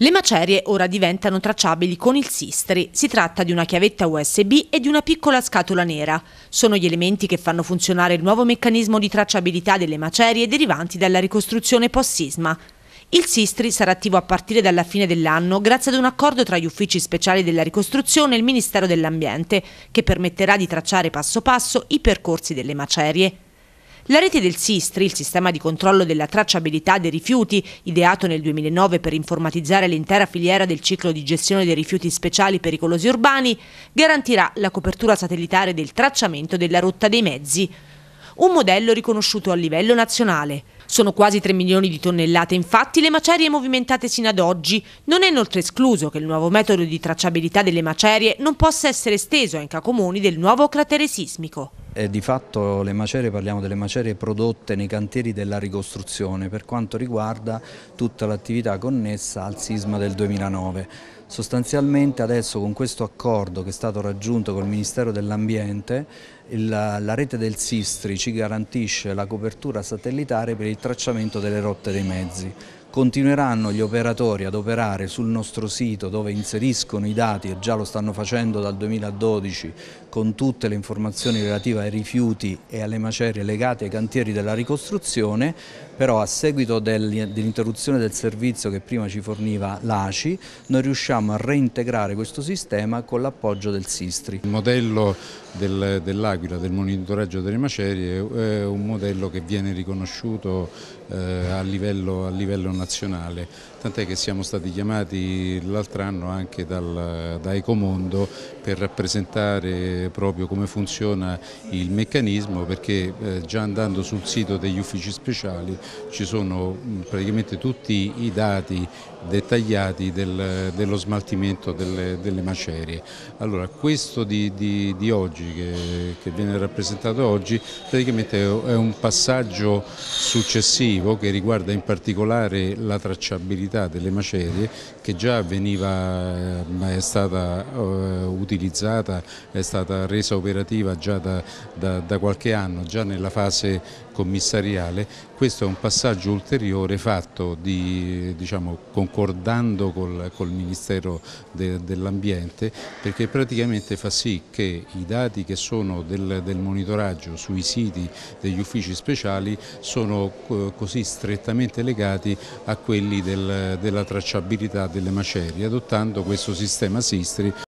Le macerie ora diventano tracciabili con il Sistri. Si tratta di una chiavetta USB e di una piccola scatola nera. Sono gli elementi che fanno funzionare il nuovo meccanismo di tracciabilità delle macerie derivanti dalla ricostruzione post-sisma. Il Sistri sarà attivo a partire dalla fine dell'anno grazie ad un accordo tra gli uffici speciali della ricostruzione e il Ministero dell'Ambiente, che permetterà di tracciare passo passo i percorsi delle macerie. La rete del SISTRI, il sistema di controllo della tracciabilità dei rifiuti, ideato nel 2009 per informatizzare l'intera filiera del ciclo di gestione dei rifiuti speciali pericolosi urbani, garantirà la copertura satellitare del tracciamento della rotta dei mezzi, un modello riconosciuto a livello nazionale. Sono quasi 3 milioni di tonnellate infatti le macerie movimentate sino ad oggi. Non è inoltre escluso che il nuovo metodo di tracciabilità delle macerie non possa essere esteso anche a comuni del nuovo cratere sismico. E eh, di fatto le macerie, parliamo delle macerie prodotte nei cantieri della ricostruzione per quanto riguarda tutta l'attività connessa al sisma del 2009. Sostanzialmente adesso con questo accordo che è stato raggiunto col Ministero dell'Ambiente la, la, rete del Sistri ci garantisce la copertura satellitare per il tracciamento delle rotte dei mezzi continueranno gli operatori ad operare sul nostro sito dove inseriscono i dati e già lo stanno facendo dal 2012 con tutte le informazioni relative ai rifiuti e alle macerie legate ai cantieri della ricostruzione, però a seguito dell'interruzione del servizio che prima ci forniva l'ACI noi riusciamo a reintegrare questo sistema con l'appoggio del Sistri. Il modello del, dell'Aquila, del monitoraggio delle macerie, è un modello che viene riconosciuto eh, a, livello, a livello nazionale nazionale, tant'è che siamo stati chiamati l'altro anno anche dal, da Ecomondo per rappresentare proprio come funziona il meccanismo perché eh, già andando sul sito degli uffici speciali ci sono mm, praticamente tutti i dati dettagliati del, dello smaltimento delle, delle, macerie. Allora questo di, di, di oggi che, che viene rappresentato oggi praticamente è un passaggio successivo che riguarda in particolare la tracciabilità delle macerie che già veniva, eh, è stata eh, utilizzata, è stata resa operativa già da, da, da qualche anno, già nella fase commissariale, questo è un passaggio ulteriore fatto di, diciamo, concordando col, col Ministero de, dell'Ambiente perché praticamente fa sì che i dati che sono del, del monitoraggio sui siti degli uffici speciali sono eh, così strettamente legati a quelli del, della tracciabilità delle macerie, adottando questo sistema Sistri